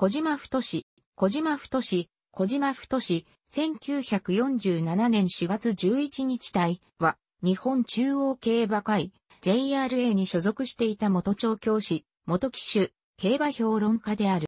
小島太志、小島太志、小島太志、1947年4月11日隊は、日本中央競馬会、JRA に所属していた元調教師、元騎手、競馬評論家である。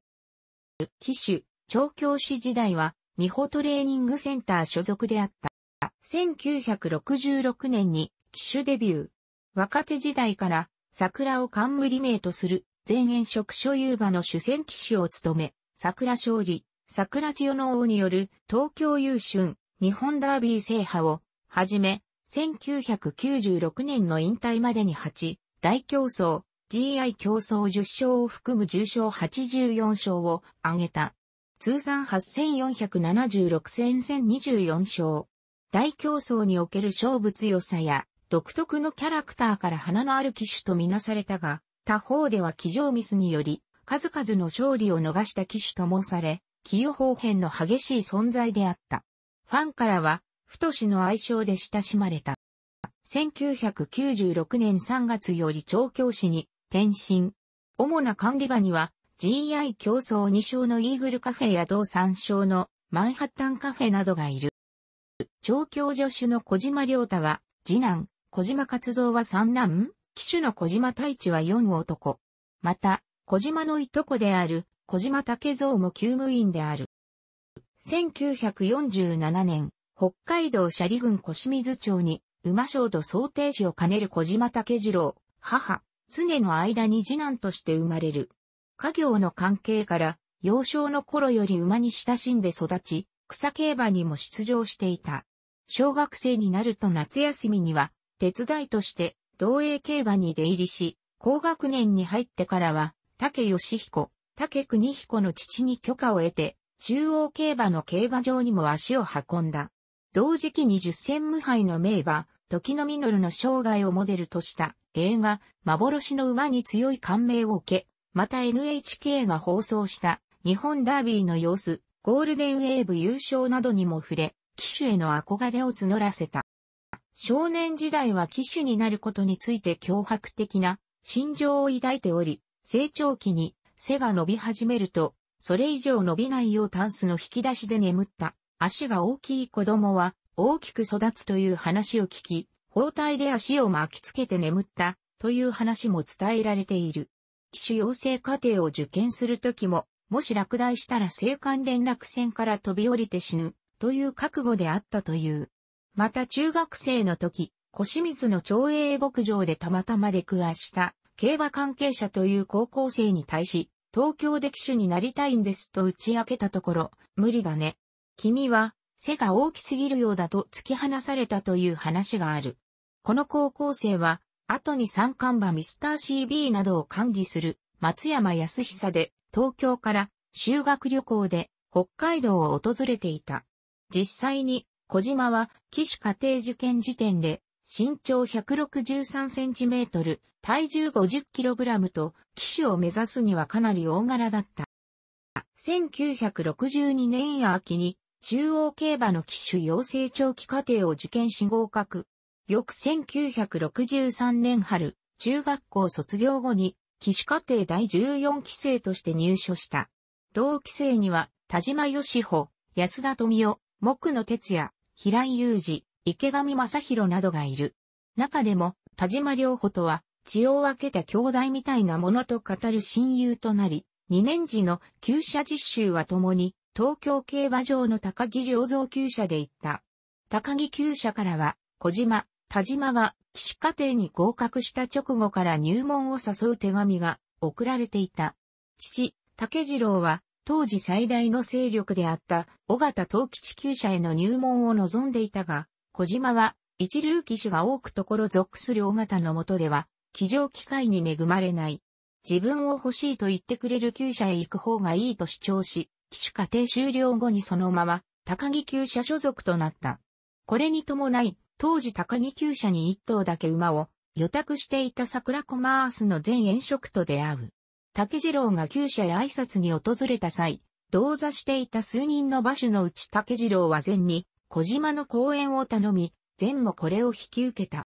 騎手、調教師時代は、美穂トレーニングセンター所属であった。1966年に騎手デビュー。若手時代から桜を冠名とする全園植所有馬の主戦騎手を務め、桜勝利、桜千代の王による東京優春、日本ダービー制覇を、はじめ、1996年の引退までに8、大競争、GI 競争10勝を含む10勝84勝を挙げた。通算8476戦1024勝。大競争における勝負強さや、独特のキャラクターから花のある機種とみなされたが、他方では騎乗ミスにより、数々の勝利を逃した騎手ともされ、起用方変の激しい存在であった。ファンからは、太子の愛称で親しまれた。1996年3月より調教師に転身。主な管理場には GI 競争2勝のイーグルカフェや同3勝のマンハッタンカフェなどがいる。調教助手の小島良太は次男、小島勝造は三男騎手の小島太一は四男。また、小島のいとこである小島武蔵も厩務員である。1947年、北海道斜里郡小清水町に馬賞と想定士を兼ねる小島武次郎、母、常の間に次男として生まれる。家業の関係から、幼少の頃より馬に親しんで育ち、草競馬にも出場していた。小学生になると夏休みには、手伝いとして同英競馬に出入りし、高学年に入ってからは、竹義彦、竹国彦の父に許可を得て、中央競馬の競馬場にも足を運んだ。同時期に十戦無敗の名馬、時の実の生涯をモデルとした映画、幻の馬に強い感銘を受け、また NHK が放送した日本ダービーの様子、ゴールデンウェーブ優勝などにも触れ、騎手への憧れを募らせた。少年時代は騎手になることについて脅迫的な心情を抱いており、成長期に背が伸び始めると、それ以上伸びないようタンスの引き出しで眠った足が大きい子供は大きく育つという話を聞き、包帯で足を巻きつけて眠ったという話も伝えられている。騎手養成課程を受験するときも、もし落第したら青函連絡船から飛び降りて死ぬという覚悟であったという。また中学生の時、小清水の町営牧場でたまたまで暮らした競馬関係者という高校生に対し、東京で騎手になりたいんですと打ち明けたところ、無理だね。君は背が大きすぎるようだと突き放されたという話がある。この高校生は、後に三冠馬ミスター CB などを管理する松山康久で東京から修学旅行で北海道を訪れていた。実際に小島は、騎手家庭受験時点で、身長1 6 3トル、体重5 0ラムと、騎手を目指すにはかなり大柄だった。1962年秋に、中央競馬の騎手養成長期課程を受験し合格。翌1963年春、中学校卒業後に、騎手課程第14期生として入所した。同期生には、田島義穂、安田富夫、木野哲也、平井雄二、池上正宏などがいる。中でも、田島良穂とは、血を分けた兄弟みたいなものと語る親友となり、2年時の旧車実習は共に、東京競馬場の高木良造厩舎で行った。高木厩舎からは、小島、田島が、騎士課程に合格した直後から入門を誘う手紙が送られていた。父、竹次郎は、当時最大の勢力であった尾形東吉厩舎への入門を望んでいたが、小島は一流機種が多くところ属する尾形の下では、騎乗機会に恵まれない。自分を欲しいと言ってくれる厩舎へ行く方がいいと主張し、騎手家庭終了後にそのまま、高木厩舎所属となった。これに伴い、当時高木厩舎に一頭だけ馬を、予託していた桜コマースの全園職と出会う。竹次郎が旧社へ挨拶に訪れた際、同座していた数人の馬主のうち竹次郎は禅に、小島の講演を頼み、禅もこれを引き受けた。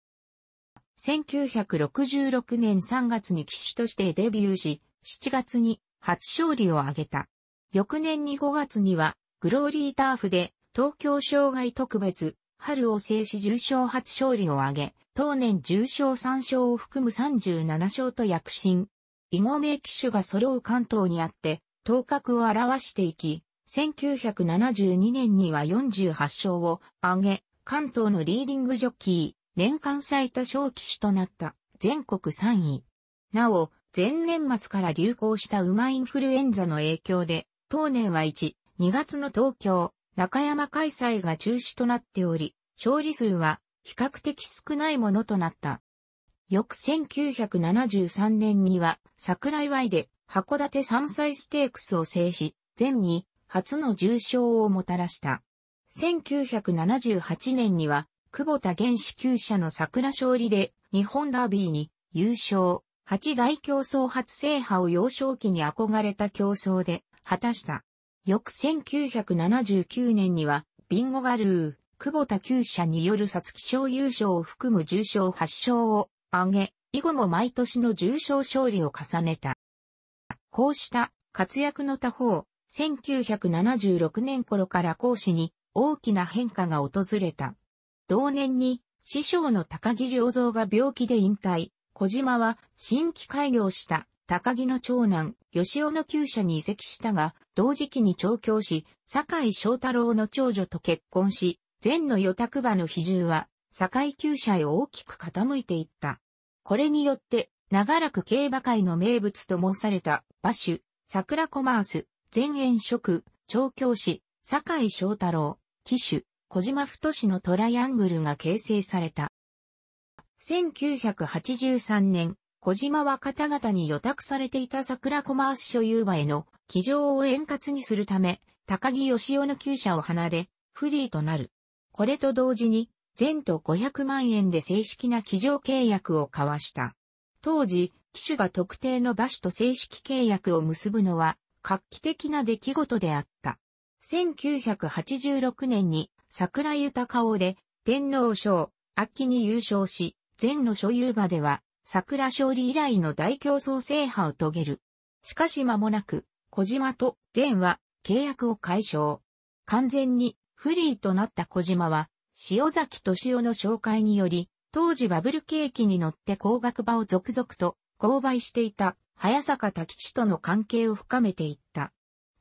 1966年3月に騎士としてデビューし、7月に初勝利を挙げた。翌年に5月には、グローリーターフで東京障害特別、春を制し重賞初勝利を挙げ、当年重賞3勝を含む37勝と躍進。囲碁名機種が揃う関東にあって、頭角を表していき、1972年には48勝を挙げ、関東のリーディングジョッキー、年間最多小騎手となった全国3位。なお、前年末から流行した馬インフルエンザの影響で、当年は1、2月の東京、中山開催が中止となっており、勝利数は比較的少ないものとなった。翌1973年には、桜祝いで函館山菜ステークスを制し、全に初の重賞をもたらした。1978年には、久保田原始旧社の桜勝利で日本ダービーに優勝、八大競争初制覇を幼少期に憧れた競争で果たした。翌1979年には、ビンゴガルー、久保田旧社による皐月賞優勝を含む重賞8勝を上げ、以後も毎年の重賞勝利を重ねた。こうした活躍の他方、1976年頃から講師に大きな変化が訪れた。同年に師匠の高木良三が病気で引退、小島は新規開業した高木の長男、吉尾の厩舎に移籍したが、同時期に調教し、坂井翔太郎の長女と結婚し、前の与宅馬の比重は、坂井厩舎へ大きく傾いていった。これによって、長らく競馬界の名物と申された、馬主、桜コマース、前園職、調教師、坂井翔太郎、騎手、小島太氏のトライアングルが形成された。1983年、小島は方々に予託されていた桜コマース所有馬への騎乗を円滑にするため、高木義雄の厩舎を離れ、フリーとなる。これと同時に、全途500万円で正式な騎乗契約を交わした。当時、騎手が特定の馬種と正式契約を結ぶのは画期的な出来事であった。1986年に桜豊王で天皇賞、秋に優勝し、前の所有馬では桜勝利以来の大競争制覇を遂げる。しかし間もなく、小島と前は契約を解消。完全にフリーとなった小島は塩崎敏夫の紹介により、当時バブル景気に乗って高額場を続々と購買していた早坂滝地との関係を深めていった。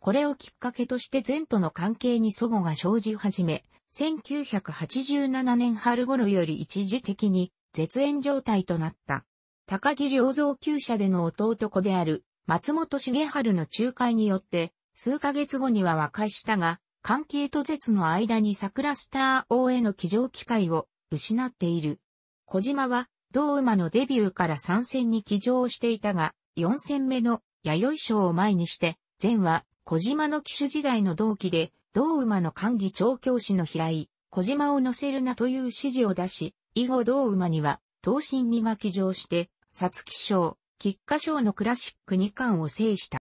これをきっかけとして前との関係に祖母が生じ始め、1987年春頃より一時的に絶縁状態となった。高木良造旧社での弟子である松本重春の仲介によって、数ヶ月後には和解したが、関係と絶の間に桜スター王への騎乗機会を失っている。小島は、同馬のデビューから参戦に騎乗していたが、4戦目の弥生賞を前にして、前は小島の騎手時代の同期で、同馬の管理調教師の平井、小島を乗せるなという指示を出し、以後同馬には、東進2が騎乗して、皐月賞、菊花賞のクラシック2冠を制した。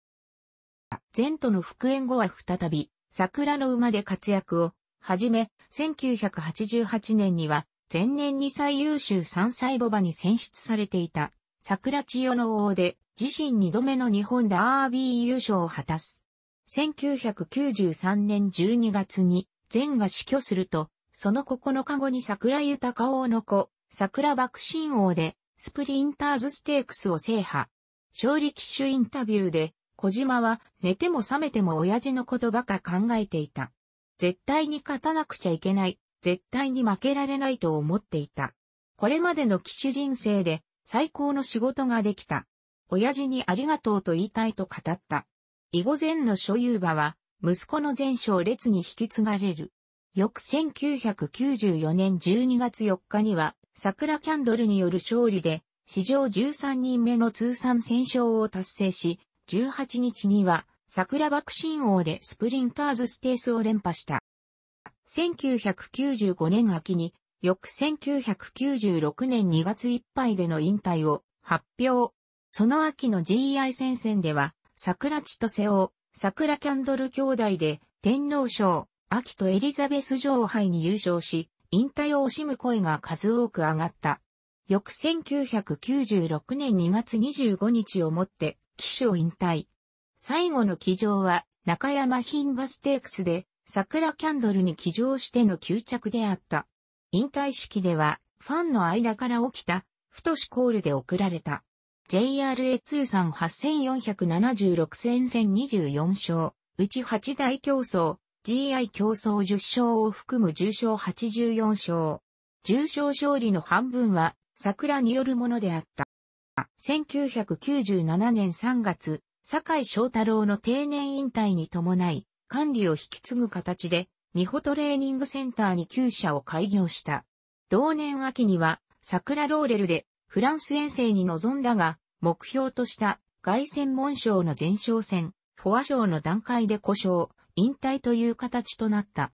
前との復縁後は再び、桜の馬で活躍を、はじめ、1988年には、前年に最優秀3歳母馬に選出されていた、桜千代の王で、自身2度目の日本ダービー優勝を果たす。1993年12月に、前が死去すると、その9日後に桜豊王の子、桜爆心王で、スプリンターズステークスを制覇。勝利騎手インタビューで、小島は寝ても覚めても親父のことばか考えていた。絶対に勝たなくちゃいけない、絶対に負けられないと思っていた。これまでの騎手人生で最高の仕事ができた。親父にありがとうと言いたいと語った。以後前の所有馬は息子の前哨列に引き継がれる。翌1994年12月4日には桜キャンドルによる勝利で史上13人目の通算戦勝を達成し、18日には、桜爆心王でスプリンターズステースを連覇した。1995年秋に、翌1996年2月いっぱいでの引退を発表。その秋の GI 戦線では、桜千歳王、桜キャンドル兄弟で、天皇賞、秋とエリザベス女王杯に優勝し、引退を惜しむ声が数多く上がった。翌1996年2月25日をもって、騎手を引退。最後の騎乗は中山牝馬ステークスで桜キャンドルに騎乗しての吸着であった。引退式ではファンの間から起きたふとしコールで送られた。JRA 通算8476戦線2 4勝、うち8大競争、GI 競争10勝を含む重賞84勝。重賞勝利の半分は桜によるものであった。1997年3月、坂井翔太郎の定年引退に伴い、管理を引き継ぐ形で、美穂トレーニングセンターに厩舎を開業した。同年秋には、桜ローレルで、フランス遠征に臨んだが、目標とした、外専門賞の前哨戦、フォア賞の段階で故障、引退という形となった。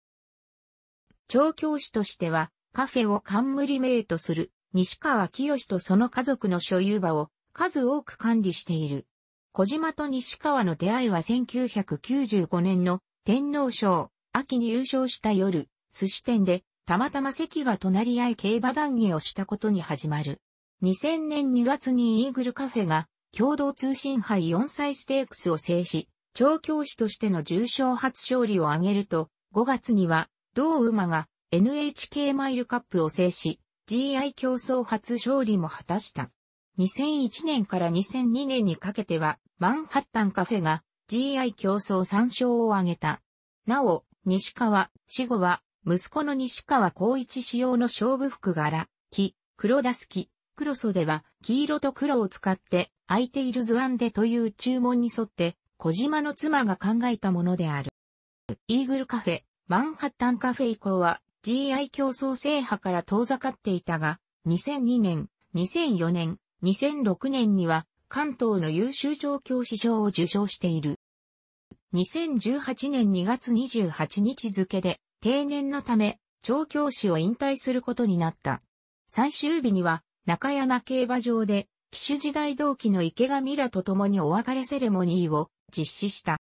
調教師としては、カフェを冠名とする西川清とその家族の所有場を数多く管理している。小島と西川の出会いは1995年の天皇賞、秋に優勝した夜、寿司店でたまたま席が隣り合い競馬談義をしたことに始まる。2000年2月にイーグルカフェが共同通信杯4歳ステークスを制し、調教師としての重賞初勝利を挙げると、5月には、同馬が NHK マイルカップを制し、GI 競争初勝利も果たした。2001年から2002年にかけては、マンハッタンカフェが GI 競争3勝を挙げた。なお、西川、死後は、息子の西川光一仕様の勝負服柄、木、黒ダすき、黒袖は、黄色と黒を使って、空いている図案でという注文に沿って、小島の妻が考えたものである。イーグルカフェ、マンハッタンカフェ以降は、GI 競争制覇から遠ざかっていたが、2002年、2004年、2006年には関東の優秀調教師賞を受賞している。2018年2月28日付で定年のため調教師を引退することになった。最終日には中山競馬場で騎手時代同期の池上らと共にお別れセレモニーを実施した。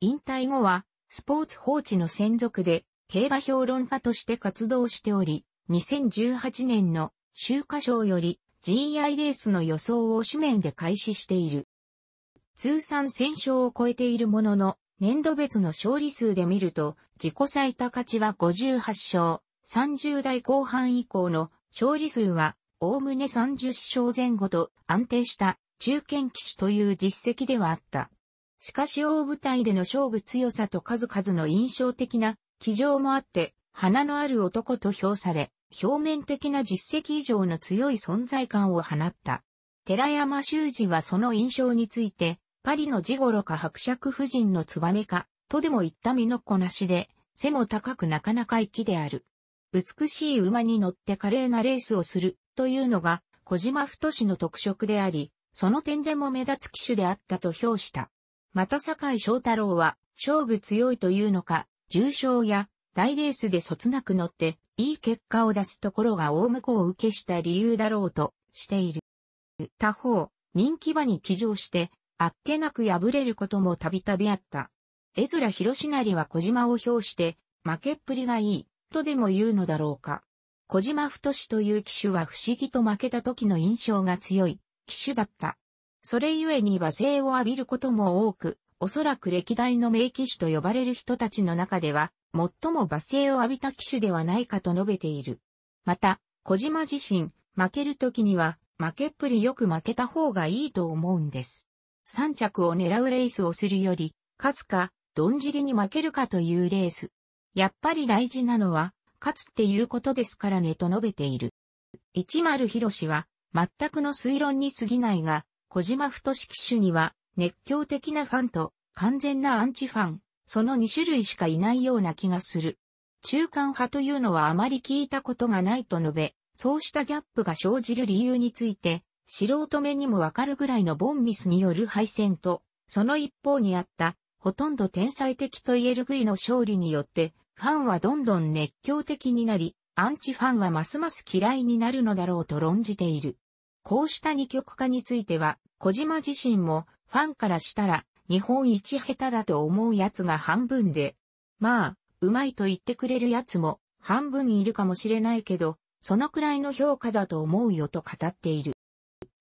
引退後はスポーツ放置の専属で競馬評論家として活動しており、2018年の週刊賞より GI レースの予想を主面で開始している。通算1000勝を超えているものの、年度別の勝利数で見ると、自己最多勝ちは58勝、30代後半以降の勝利数は、おおむね30勝前後と安定した中堅騎手という実績ではあった。しかし大舞台での勝負強さと数々の印象的な気丈もあって、花のある男と評され、表面的な実績以上の強い存在感を放った。寺山修司はその印象について、パリの地頃か伯爵夫人のツバメか、とでも言った身のこなしで、背も高くなかなか粋である。美しい馬に乗って華麗なレースをする、というのが、小島太の特色であり、その点でも目立つ機種であったと評した。また坂井翔太郎は、勝負強いというのか、重賞や大レースでそつなく乗って、いい結果を出すところが大向こうを受けした理由だろうとしている。他方、人気馬に騎乗して、あっけなく敗れることもたびたびあった。絵面広成は小島を評して、負けっぷりがいい、とでも言うのだろうか。小島太という騎手は不思議と負けた時の印象が強い、騎手だった。それゆえに罵声を浴びることも多く、おそらく歴代の名騎手と呼ばれる人たちの中では、最も罵声を浴びた騎手ではないかと述べている。また、小島自身、負ける時には、負けっぷりよく負けた方がいいと思うんです。三着を狙うレースをするより、勝つか、どんじりに負けるかというレース。やっぱり大事なのは、勝つっていうことですからねと述べている。一丸博士は、全くの推論に過ぎないが、小島太志騎手には、熱狂的なファンと完全なアンチファン、その2種類しかいないような気がする。中間派というのはあまり聞いたことがないと述べ、そうしたギャップが生じる理由について、素人目にもわかるぐらいのボンミスによる敗戦と、その一方にあった、ほとんど天才的と言えるグイの勝利によって、ファンはどんどん熱狂的になり、アンチファンはますます嫌いになるのだろうと論じている。こうした二極化については、小島自身もファンからしたら、日本一下手だと思う奴が半分で、まあ、うまいと言ってくれる奴も半分いるかもしれないけど、そのくらいの評価だと思うよと語っている。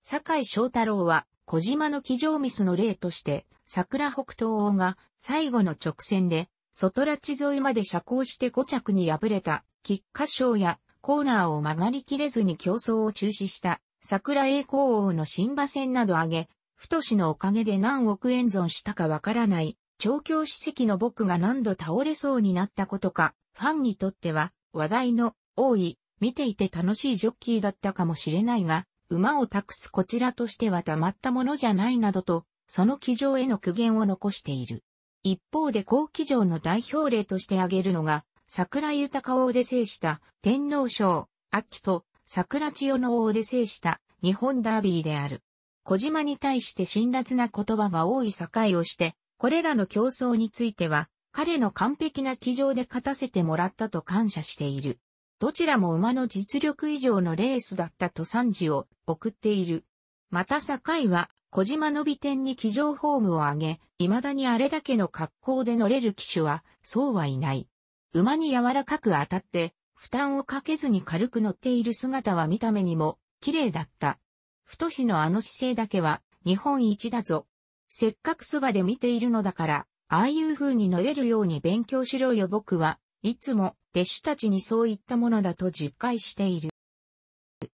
坂井翔太郎は、小島の騎乗ミスの例として、桜北東王が最後の直線で、外拉致沿いまで遮光して5着に敗れた、菊花賞やコーナーを曲がりきれずに競争を中止した、桜栄光王の新馬戦など挙げ、太氏のおかげで何億円損したかわからない、調教史跡の僕が何度倒れそうになったことか、ファンにとっては話題の多い、見ていて楽しいジョッキーだったかもしれないが、馬を託すこちらとしてはたまったものじゃないなどと、その騎乗への苦言を残している。一方で高騎乗の代表例として挙げるのが、桜豊王で制した天皇賞、秋と桜千代の王で制した日本ダービーである。小島に対して辛辣な言葉が多い境をして、これらの競争については、彼の完璧な騎乗で勝たせてもらったと感謝している。どちらも馬の実力以上のレースだったと賛辞を送っている。また堺は、小島の美点に騎乗フォームを上げ、未だにあれだけの格好で乗れる騎手は、そうはいない。馬に柔らかく当たって、負担をかけずに軽く乗っている姿は見た目にも、綺麗だった。太しのあの姿勢だけは、日本一だぞ。せっかくそばで見ているのだから、ああいう風に乗れるように勉強しろよ僕は、いつも、弟子たちにそういったものだと実戒している。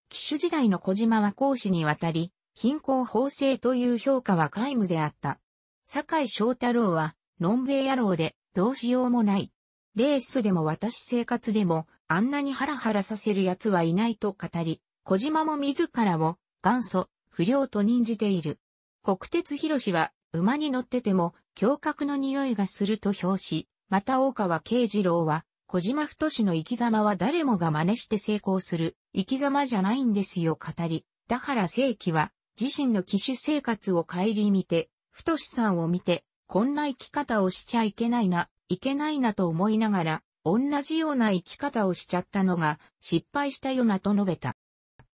騎手時代の小島は講師にわたり、貧困法制という評価は皆無であった。坂井翔太郎は、のんべい野郎で、どうしようもない。レースでも私生活でも、あんなにハラハラさせる奴はいないと語り、小島も自らを、元祖、不良と認じている。国鉄広氏は、馬に乗ってても、胸郭の匂いがすると評し、また大川慶次郎は、小島太の生き様は誰もが真似して成功する、生き様じゃないんですよ語り、田原正規は、自身の機種生活を顧みて、太さんを見て、こんな生き方をしちゃいけないな、いけないなと思いながら、同じような生き方をしちゃったのが、失敗したよなと述べた。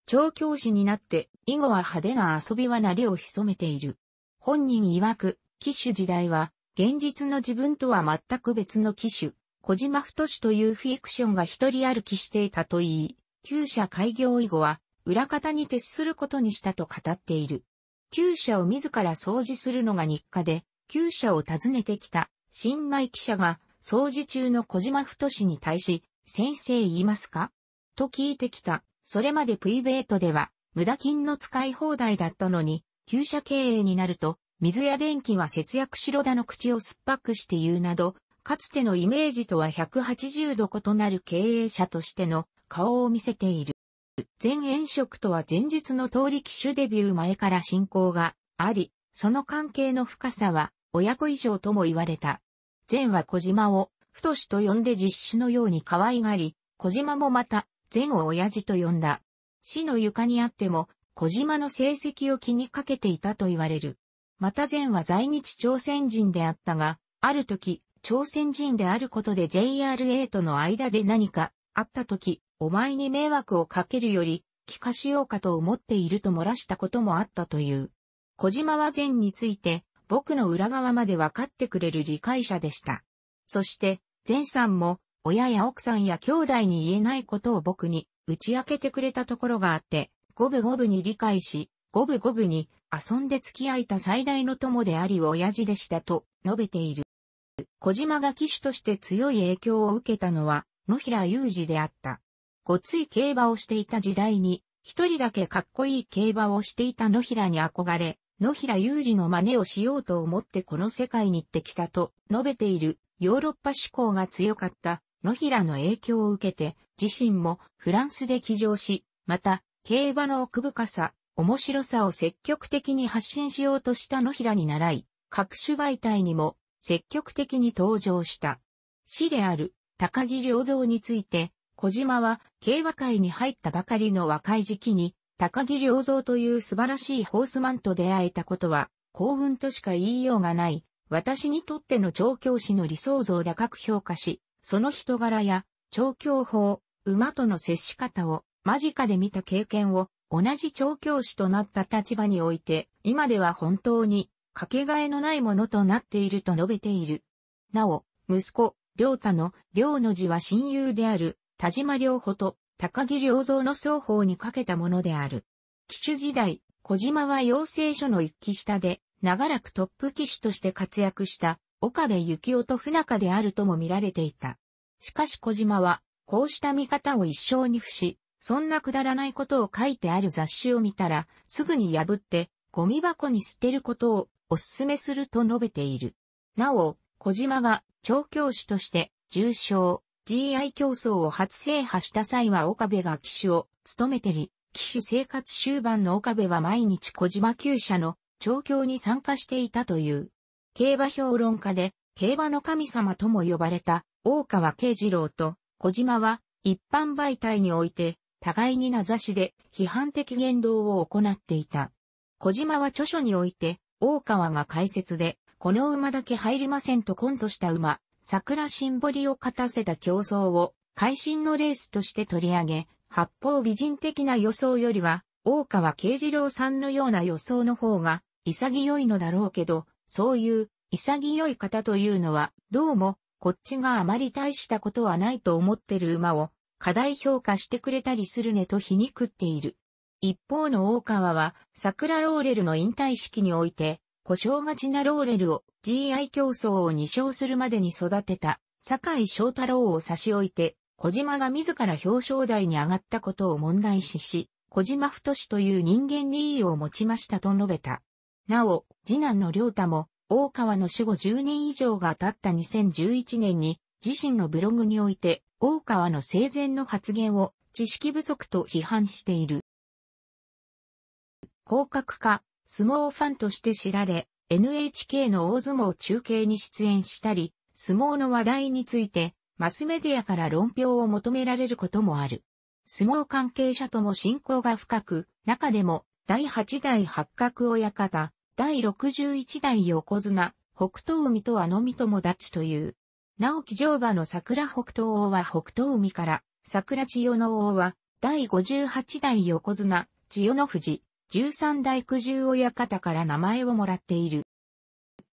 調教師になって以後は派手な遊びはなりを潜めている。本人曰く、騎手時代は現実の自分とは全く別の騎手、小島太というフィクションが一人歩きしていたといい、旧社開業以後は裏方に徹することにしたと語っている。旧社を自ら掃除するのが日課で、旧社を訪ねてきた新米記者が掃除中の小島太に対し、先生言いますかと聞いてきたそれまでプイベートでは、無駄金の使い放題だったのに、旧社経営になると、水や電気は節約しろだの口を酸っぱくして言うなど、かつてのイメージとは180度異なる経営者としての顔を見せている。前演職とは前日の通り機種デビュー前から進行があり、その関係の深さは親子以上とも言われた。前は小島を、太しと呼んで実施のように可愛がり、小島もまた、善を親父と呼んだ。死の床にあっても、小島の成績を気にかけていたと言われる。また善は在日朝鮮人であったが、ある時、朝鮮人であることで JRA との間で何かあった時、お前に迷惑をかけるより、帰化しようかと思っていると漏らしたこともあったという。小島は善について、僕の裏側までわかってくれる理解者でした。そして、善さんも、親や奥さんや兄弟に言えないことを僕に打ち明けてくれたところがあって、五分五分に理解し、五分五分に遊んで付き合えた最大の友であり親父でしたと述べている。小島が騎手として強い影響を受けたのは野平裕二であった。ごつい競馬をしていた時代に、一人だけかっこいい競馬をしていた野平に憧れ、野平裕二の真似をしようと思ってこの世界に行ってきたと述べているヨーロッパ志向が強かった野平の影響を受けて、自身もフランスで起乗し、また、競馬の奥深さ、面白さを積極的に発信しようとした野平に習い、各種媒体にも積極的に登場した。死である高木良三について、小島は競馬界に入ったばかりの若い時期に、高木良三という素晴らしいホースマンと出会えたことは、幸運としか言いようがない、私にとっての調教師の理想像だ高く評価し、その人柄や、調教法、馬との接し方を間近で見た経験を同じ調教師となった立場において、今では本当にかけがえのないものとなっていると述べている。なお、息子、良太の良の字は親友である田島良穂と高木良造の双方にかけたものである。騎手時代、小島は養成所の一騎下で、長らくトップ騎手として活躍した岡部幸夫と不仲であるとも見られていた。しかし小島は、こうした見方を一生に伏し、そんなくだらないことを書いてある雑誌を見たら、すぐに破って、ゴミ箱に捨てることをお勧めすると述べている。なお、小島が調教師として重賞 GI 競争を初制覇した際は岡部が騎手を務めてり、騎手生活終盤の岡部は毎日小島厩舎の調教に参加していたという。競馬評論家で、競馬の神様とも呼ばれた、大川慶次郎と小島は、一般媒体において、互いに名指しで批判的言動を行っていた。小島は著書において、大川が解説で、この馬だけ入りませんとコントした馬、桜新堀を勝たせた競争を、会心のレースとして取り上げ、八方美人的な予想よりは、大川慶次郎さんのような予想の方が、潔いのだろうけど、そういう潔い方というのは、どうも、こっちがあまり大したことはないと思ってる馬を、過大評価してくれたりするねと皮肉っている。一方の大川は、桜ローレルの引退式において、故障がちなローレルを GI 競争を2勝するまでに育てた、坂井翔太郎を差し置いて、小島が自ら表彰台に上がったことを問題視し、小島太という人間に意を持ちましたと述べた。なお、次男の良太も、大川の死後10年以上が経った2011年に、自身のブログにおいて、大川の生前の発言を、知識不足と批判している。広角化、相撲ファンとして知られ、NHK の大相撲中継に出演したり、相撲の話題について、マスメディアから論評を求められることもある。相撲関係者とも親交が深く、中でも、第8代八角親方、第61代横綱、北東海とはのみ友達という。直木乗馬の桜北東王は北東海から、桜千代の王は、第58代横綱、千代の富士、13代九十親方から名前をもらっている。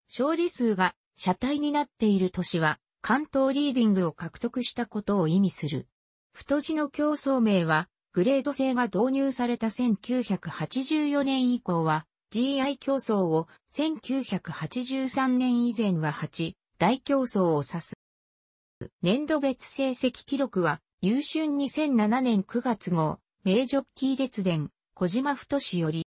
勝利数が車体になっている年は、関東リーディングを獲得したことを意味する。太字の競争名は、グレード制が導入された1984年以降は、GI 競争を1983年以前は8大競争を指す。年度別成績記録は優春2007年9月号、名ジョッキー列伝、小島太志より、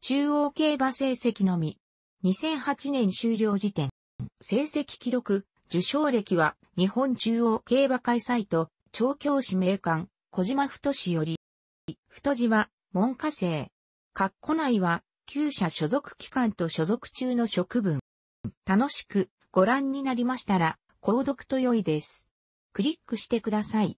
中央競馬成績のみ、2008年終了時点、成績記録、受賞歴は日本中央競馬会サイト、調教師名官、小島太志より、太字は文科生、括弧内は旧社所属機関と所属中の職分。楽しくご覧になりましたら、購読と良いです。クリックしてください。